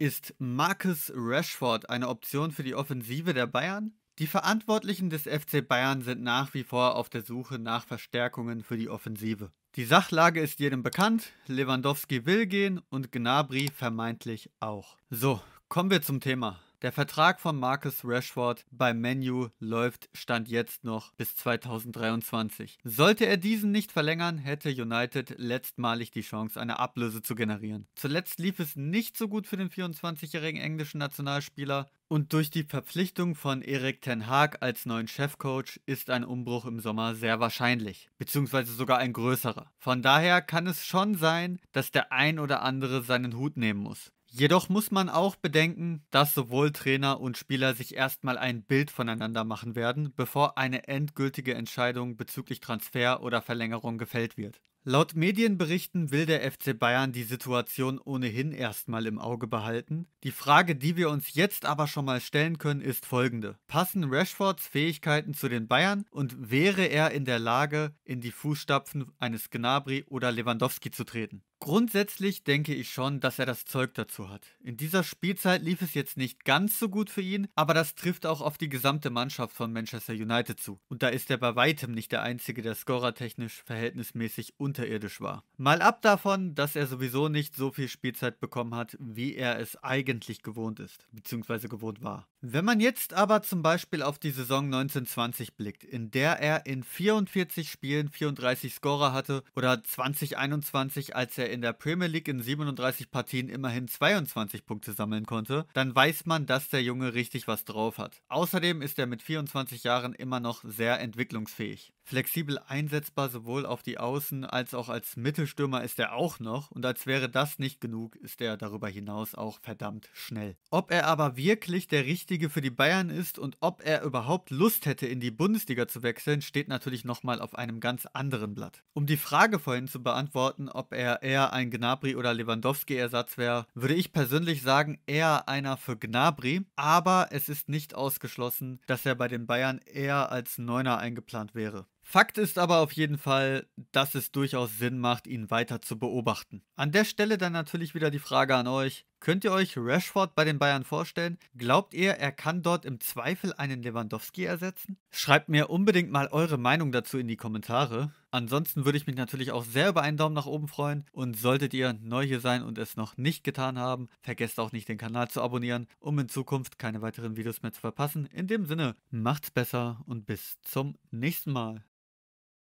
Ist Marcus Rashford eine Option für die Offensive der Bayern? Die Verantwortlichen des FC Bayern sind nach wie vor auf der Suche nach Verstärkungen für die Offensive. Die Sachlage ist jedem bekannt, Lewandowski will gehen und Gnabry vermeintlich auch. So, kommen wir zum Thema. Der Vertrag von Marcus Rashford bei Menu läuft Stand jetzt noch bis 2023. Sollte er diesen nicht verlängern, hätte United letztmalig die Chance, eine Ablöse zu generieren. Zuletzt lief es nicht so gut für den 24-jährigen englischen Nationalspieler und durch die Verpflichtung von Erik Ten Haag als neuen Chefcoach ist ein Umbruch im Sommer sehr wahrscheinlich, beziehungsweise sogar ein größerer. Von daher kann es schon sein, dass der ein oder andere seinen Hut nehmen muss. Jedoch muss man auch bedenken, dass sowohl Trainer und Spieler sich erstmal ein Bild voneinander machen werden, bevor eine endgültige Entscheidung bezüglich Transfer oder Verlängerung gefällt wird. Laut Medienberichten will der FC Bayern die Situation ohnehin erstmal im Auge behalten. Die Frage, die wir uns jetzt aber schon mal stellen können, ist folgende. Passen Rashfords Fähigkeiten zu den Bayern und wäre er in der Lage, in die Fußstapfen eines Gnabry oder Lewandowski zu treten? Grundsätzlich denke ich schon, dass er das Zeug dazu hat. In dieser Spielzeit lief es jetzt nicht ganz so gut für ihn, aber das trifft auch auf die gesamte Mannschaft von Manchester United zu. Und da ist er bei weitem nicht der Einzige, der scorertechnisch verhältnismäßig unter unterirdisch war. Mal ab davon, dass er sowieso nicht so viel Spielzeit bekommen hat, wie er es eigentlich gewohnt ist, bzw. gewohnt war. Wenn man jetzt aber zum Beispiel auf die Saison 1920 blickt, in der er in 44 Spielen 34 Scorer hatte oder 2021, als er in der Premier League in 37 Partien immerhin 22 Punkte sammeln konnte, dann weiß man, dass der Junge richtig was drauf hat. Außerdem ist er mit 24 Jahren immer noch sehr entwicklungsfähig. Flexibel einsetzbar sowohl auf die Außen als auch als Mittelstürmer ist er auch noch und als wäre das nicht genug, ist er darüber hinaus auch verdammt schnell. Ob er aber wirklich der richtige Richtige für die Bayern ist und ob er überhaupt Lust hätte, in die Bundesliga zu wechseln, steht natürlich nochmal auf einem ganz anderen Blatt. Um die Frage vorhin zu beantworten, ob er eher ein Gnabry oder Lewandowski-Ersatz wäre, würde ich persönlich sagen, eher einer für Gnabry, aber es ist nicht ausgeschlossen, dass er bei den Bayern eher als Neuner eingeplant wäre. Fakt ist aber auf jeden Fall, dass es durchaus Sinn macht, ihn weiter zu beobachten. An der Stelle dann natürlich wieder die Frage an euch, Könnt ihr euch Rashford bei den Bayern vorstellen? Glaubt ihr, er kann dort im Zweifel einen Lewandowski ersetzen? Schreibt mir unbedingt mal eure Meinung dazu in die Kommentare. Ansonsten würde ich mich natürlich auch sehr über einen Daumen nach oben freuen und solltet ihr neu hier sein und es noch nicht getan haben, vergesst auch nicht den Kanal zu abonnieren, um in Zukunft keine weiteren Videos mehr zu verpassen. In dem Sinne, macht's besser und bis zum nächsten Mal.